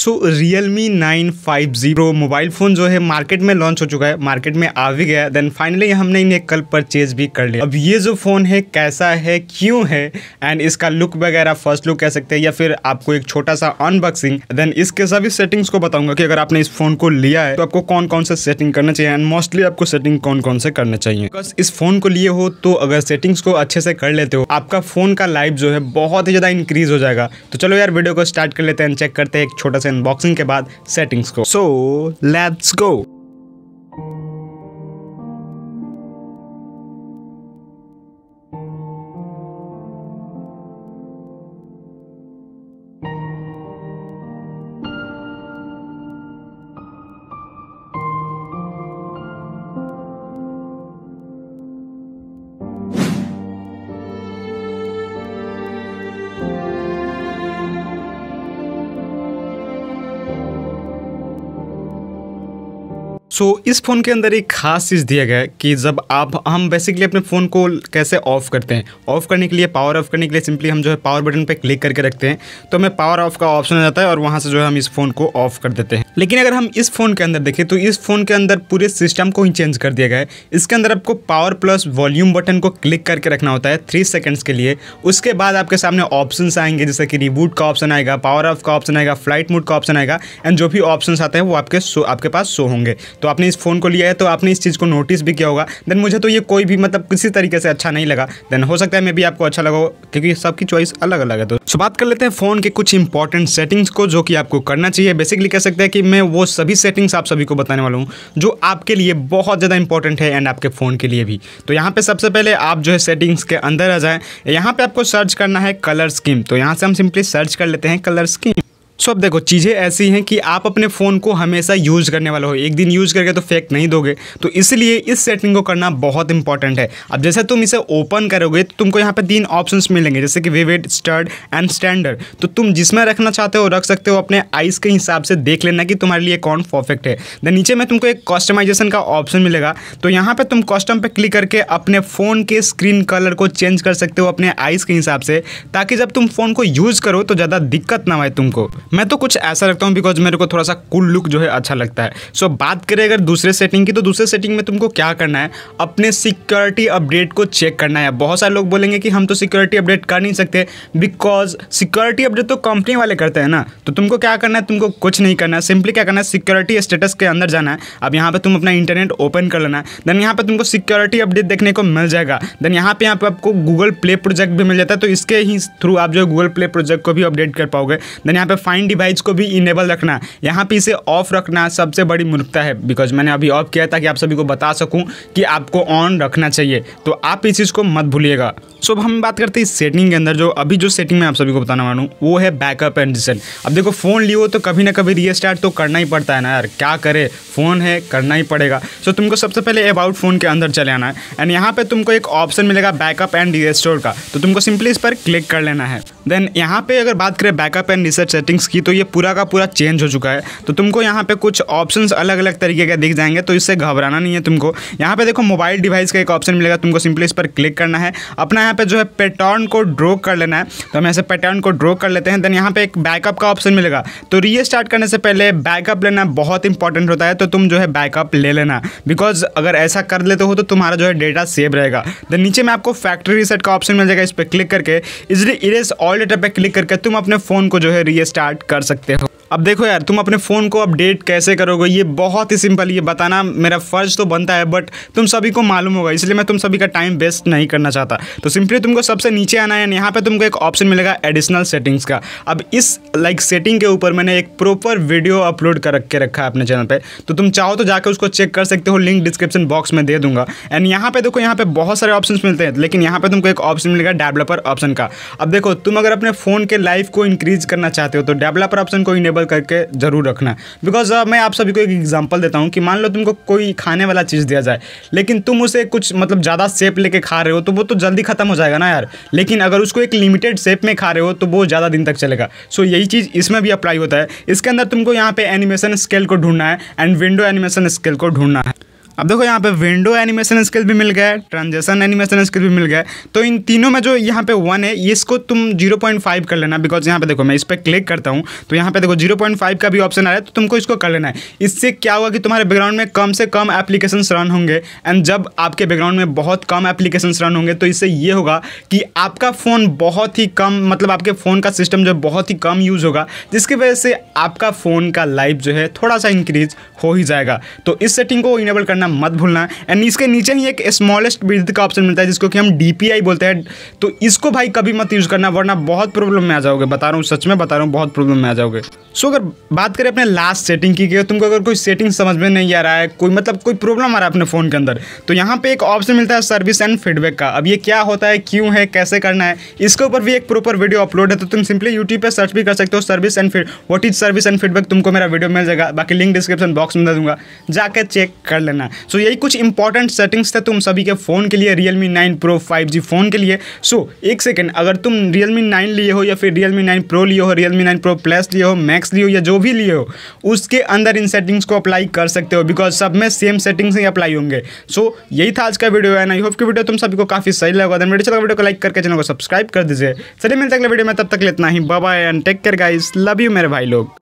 सो Realme nine five zero mobile phone जो है market में लॉन्च हो चुका है मार्केट में आ भी गया देन फाइनली हमने इन्हें कल परचेज भी कर लिया अब ये जो फ़ोन है कैसा है क्यों है एंड इसका लुक वगैरह फर्स्ट लुक कह सकते हैं या फिर आपको एक छोटा सा अनबॉक्सिंग देन इसके सभी सेटिंग्स को बताऊंगा कि अगर आपने इस फ़ोन को लिया है तो आपको कौन कौन सा सेटिंग करना चाहिए एंड मोस्टली आपको सेटिंग कौन कौन से करने चाहिए बिकॉज इस फ़ोन को लिए हो तो अगर सेटिंग्स को अच्छे से कर लेते हो आपका फ़ोन का लाइफ जो है बहुत ही ज़्यादा इंक्रीज हो जाएगा तो चलो यार वीडियो को स्टार्ट कर लेते हैं चेक करते हैं एक छोटा सा अनबॉक्सिंग के बाद सेटिंग्स को so let's go so so, इस फ़ोन के अंदर एक खास चीज़ दिया गया है कि जब आप हम बेसिकली अपने फ़ोन को कैसे ऑफ़ करते हैं ऑफ़ करने के लिए पावर ऑफ़ करने के लिए सिंपली हम जो है पावर बटन पर क्लिक करके रखते हैं तो हमें पावर ऑफ़ का ऑप्शन आ जाता है और वहाँ से जो है हम इस फ़ोन को ऑफ़ कर देते हैं लेकिन अगर हम इस फ़ोन के अंदर देखें तो इस फ़ोन के अंदर पूरे सिस्टम को ही चेंज कर दिया गया है इसके अंदर आपको पावर प्लस वॉल्यूम बटन को क्लिक करके रखना होता है थ्री सेकेंड्स के लिए उसके बाद आपके सामने ऑप्शन आएंगे जैसे कि रिबूट का ऑप्शन आएगा पावर ऑफ़ का ऑप्शन आएगा फ्लाइट मोड का ऑप्शन आएगा एंड जो भी ऑप्शन आते हैं वो आपके आपके पास शो होंगे तो आपने इस फ़ोन को लिया है तो आपने इस चीज़ को नोटिस भी किया होगा देन मुझे तो ये कोई भी मतलब किसी तरीके से अच्छा नहीं लगा देन हो सकता है मे भी आपको अच्छा लगा क्योंकि सबकी चॉइस अलग अलग है तो सो बात कर लेते हैं फ़ोन के कुछ इंपॉर्टेंट सेटिंग्स को जो कि आपको करना चाहिए बेसिकली कह सकते हैं कि मैं वो सभी सेटिंग्स आप सभी को बताने वाला हूँ जो आपके लिए बहुत ज़्यादा इंपॉर्टेंट है एंड आपके फ़ोन के लिए भी तो यहाँ पर सबसे पहले आप जो है सेटिंग्स के अंदर आ जाएँ यहाँ पर आपको सर्च करना है कलर स्कीम तो यहाँ से हम सिंपली सर्च कर लेते हैं कलर स्कीम सो तो अब देखो चीज़ें ऐसी हैं कि आप अपने फ़ोन को हमेशा यूज़ करने वाले हो एक दिन यूज़ करके तो फेक नहीं दोगे तो इसलिए इस सेटिंग को करना बहुत इंपॉर्टेंट है अब जैसे तुम इसे ओपन करोगे तो तुमको यहाँ पे तीन ऑप्शंस मिलेंगे जैसे कि विविड स्टर्ड एंड स्टैंडर्ड तो तुम जिसमें रखना चाहते हो रख सकते हो अपने आइज़ के हिसाब से देख लेना कि तुम्हारे लिए कौन परफेक्ट है देन नीचे में तुमको एक कस्टमाइजेशन का ऑप्शन मिलेगा तो यहाँ पर तुम कस्टम पर क्लिक करके अपने फ़ोन के स्क्रीन कलर को चेंज कर सकते हो अपने आइज़ के हिसाब से ताकि जब तुम फ़ोन को यूज़ करो तो ज़्यादा दिक्कत ना आए तुमको मैं तो कुछ ऐसा रखता हूँ बिकॉज मेरे को थोड़ा सा कुल लुक जो है अच्छा लगता है सो so, बात करें अगर दूसरे सेटिंग की तो दूसरे सेटिंग में तुमको क्या करना है अपने सिक्योरिटी अपडेट को चेक करना है बहुत सारे लोग बोलेंगे कि हम तो सिक्योरिटी अपडेट कर नहीं सकते बिकॉज सिक्योरिटी अपडेट तो कंपनी वाले करते हैं ना तो तुमको क्या करना है तुमको कुछ नहीं करना है सिंपली क्या करना है सिक्योरिटी स्टेटस के अंदर जाना है अब यहाँ पर तुम अपना इंटरनेट ओपन कर लेना है देन यहाँ पर तुमको सिक्योरिटी अपडेट देखने को मिल जाएगा देन यहाँ पर यहाँ पर आपको गूगल प्ले प्रोजेक्ट भी मिल जाता है तो इसके ही थ्रू आप जो गूगल प्ले प्रोजेक्ट को भी अपडेट कर पाओगे देन यहाँ पर फाइन फाइन डिवाइस को भी इनेबल रखना यहाँ पे इसे ऑफ रखना सबसे बड़ी मूर्खता है बिकॉज मैंने अभी ऑफ किया ताकि आप सभी को बता सकूँ कि आपको ऑन रखना चाहिए तो आप इस चीज़ को मत भूलिएगा सो अब हम बात करते हैं सेटिंग के अंदर जो अभी जो सेटिंग मैं आप सभी को बताना वाला हूँ वो है बैकअप एंड रिसेल अब देखो फ़ोन लियो तो कभी ना कभी रीस्टार्ट तो करना ही पड़ता है ना यार क्या करे फ़ोन है करना ही पड़ेगा सो तुमको सबसे पहले अबाउट फ़ोन के अंदर चले आना है एंड यहाँ पर तुमको एक ऑप्शन मिलेगा बैकअप एंड रिस्टोर का तो तुमको सिंपली इस पर क्लिक कर लेना है देन यहाँ पे अगर बात करें बैकअप एंड रिसर्च सेटिंग्स की तो ये पूरा का पूरा चेंज हो चुका है तो तुमको यहाँ पे कुछ ऑप्शंस अलग अलग तरीके के दिख जाएंगे तो इससे घबराना नहीं है तुमको यहाँ पे देखो मोबाइल डिवाइस का एक ऑप्शन मिलेगा तुमको सिंपली इस पर क्लिक करना है अपना यहाँ पे जो है पैटर्न को ड्रॉ कर लेना है तो हम ऐसे पैटर्न को ड्रॉ कर लेते हैं देन यहाँ पर एक बैकअप का ऑप्शन मिलेगा तो रीस्टार्ट करने से पहले बैकअप लेना बहुत इंपॉर्टेंट होता है तो तुम जो है बैकअप ले लेना बिकॉज अगर ऐसा कर लेते हो तो तुम्हारा जो है डेटा सेव रहेगा देन नीचे में आपको फैक्ट्री रिसेट का ऑप्शन मिल जाएगा इस पर क्लिक करके इसलिए इरेज ऑल डेटा पे क्लिक करके तुम अपने फ़ोन को जो है रीस्टार्ट कर सकते हो अब देखो यार तुम अपने फ़ोन को अपडेट कैसे करोगे ये बहुत ही सिंपल ये बताना मेरा फ़र्ज़ तो बनता है बट तुम सभी को मालूम होगा इसलिए मैं तुम सभी का टाइम वेस्ट नहीं करना चाहता तो सिंपली तुमको सबसे नीचे आना है यहाँ पर तुमको एक ऑप्शन मिलेगा एडिशनल सेटिंग्स का अब इस लाइक सेटिंग के ऊपर मैंने एक प्रॉपर वीडियो अपलोड कर के रखा है अपने चैनल पर तो तुम चाहो तो जाकर उसको चेक कर सकते हो लिंक डिस्क्रिप्शन बॉक्स में दे दूंगा एंड यहाँ पर देखो यहाँ पर बहुत सारे ऑप्शन मिलते हैं लेकिन यहाँ पर तुमको एक ऑप्शन मिलेगा डेवलपर ऑप्शन का अब देखो तुम अगर अपने फ़ोन के लाइफ को इंक्रीज करना चाहते हो तो डेवलपर ऑप्शन को इनेबल अवेलेबल करके ज़रूर रखना बिकॉज uh, मैं आप सभी को एक एग्जाम्पल देता हूँ कि मान लो तुमको कोई खाने वाला चीज़ दिया जाए लेकिन तुम उसे कुछ मतलब ज़्यादा सेप लेके खा रहे हो तो वो तो जल्दी ख़त्म हो जाएगा ना यार लेकिन अगर उसको एक लिमिटेड सेप में खा रहे हो तो वो ज़्यादा दिन तक चलेगा सो so, यही चीज़ इसमें भी अप्लाई होता है इसके अंदर तुमको यहाँ पे एनिमेशन स्केल को ढूंढना है एंड विंडो एनिमेशन स्केल को ढूंढना है अब देखो यहाँ पे विंडो एनिमेशन स्किल भी मिल गया है ट्रांजेक्शन एनिमेशन स्किल भी मिल गया है तो इन तीनों में जो यहाँ पे वन है इसको तुम 0.5 कर लेना बिकॉज यहाँ पे देखो मैं इस पर क्लिक करता हूँ तो यहाँ पे देखो 0.5 का भी ऑप्शन आ रहा है तो तुमको इसको कर लेना है इससे क्या होगा कि तुम्हारे बैकग्राउंड में कम से कम एप्लीकेशन रन होंगे एंड जब आपके बैकग्राउंड में बहुत कम एप्लीकेशन रन होंगे तो इससे ये होगा कि आपका फ़ोन बहुत ही कम मतलब आपके फ़ोन का सिस्टम जो बहुत ही कम यूज़ होगा जिसकी वजह से आपका फ़ोन का लाइफ जो है थोड़ा सा इंक्रीज हो ही जाएगा तो इस सेटिंग को इनेबल करना मत भूलना एंड इसके नीचे ही एक स्मॉलेस्ट वृद्ध का ऑप्शन मिलता है जिसको कि हम डी बोलते हैं तो इसको भाई कभी मत यूज़ करना वरना बहुत प्रॉब्लम में आ जाओगे बता रहा हूँ सच में बता रहा हूँ बहुत प्रॉब्लम में आ जाओगे सो अगर बात करें अपने लास्ट सेटिंग की तुमको अगर कोई सेटिंग समझ में नहीं आ रहा है कोई मतलब कोई प्रॉब्लम आ रहा है अपने फ़ोन के अंदर तो यहाँ पे एक ऑप्शन मिलता है सर्विस एंड फीडबैक का अब ये क्या होता है क्यों है कैसे करना है इसके ऊपर भी एक प्रॉपर वीडियो अपलोड है तो तुम सिंपली यूट्यूब पर सर्च भी कर सकते हो service and feed what is service and feedback तुमको मेरा वीडियो मिल जाएगा बाकी लिंक डिस्क्रिप्शन बॉक्स में दे दूंगा जाकर चेक कर लेना सो so, यही कुछ इंपॉर्टेंट सेटिंग्स थे तुम सभी के फ़ोन के लिए Realme nine pro five G phone के लिए सो so, एक सेकेंड अगर तुम रियल मी नाइन लिए हो या फिर रियल मी नाइन प्रो लिए हो Realme nine pro plus लिए हो मैक्स लिए हो या जो भी लिए हो उसके अंदर इन सेटिंग्स को अप्लाई कर सकते हो बिकॉज सब में सेम सेटिंग्स ही अप्लाई होंगे सो so, यही था आज का वीडियो है आई होप की वीडियो तुम सभी को काफ़ी सही लगा मेरे चलो वीडियो को लाइक करके चैनल को सब्सक्राइब कर दीजिए चलिए मिलते अगले वीडियो में तब तक लेना ही bye and take care guys love you मेरे भाई लोग